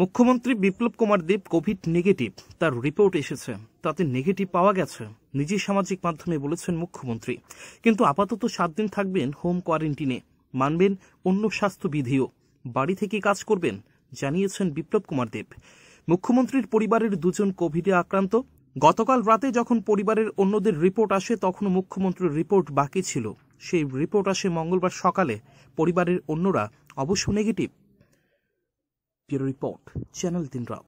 মুখ্যমন্ত্রী Biplab Kumar Deb Covid negative তার report এসেছে তাতে নেগেটিভ পাওয়া গেছে নিজের সামাজিক মাধ্যমে বলেছেন মুখ্যমন্ত্রী কিন্তু আপাতত সাত দিন থাকবেন হোম কোয়ারেন্টিনে মানবেন অন্য স্বাস্থ্যবিধিও বাড়ি থেকে কাজ করবেন জানিয়েছেন বিপ্লব কুমার দেব মুখ্যমন্ত্রীর পরিবারের দুজন কোভিডে আক্রান্ত গতকাল রাতে যখন পরিবারের অন্যদের রিপোর্ট আসে তখন মুখ্যমন্ত্রীর রিপোর্ট বাকি ছিল সেই রিপোর্ট আসে মঙ্গলবার সকালে পরিবারের অন্যরা অবশ্য negative Pure Report, Channel Tindra.